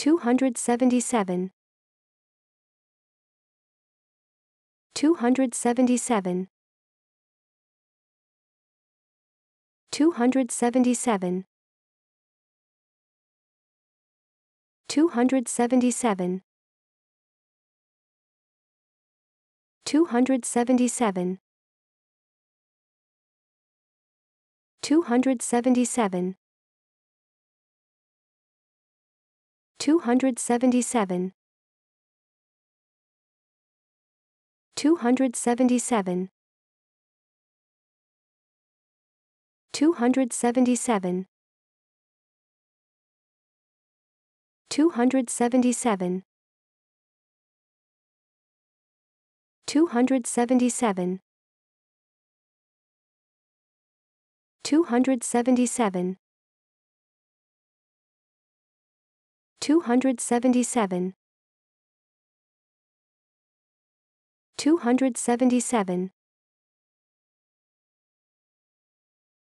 277 277 277 277 277 277 277 277 277 277 277 277 277 277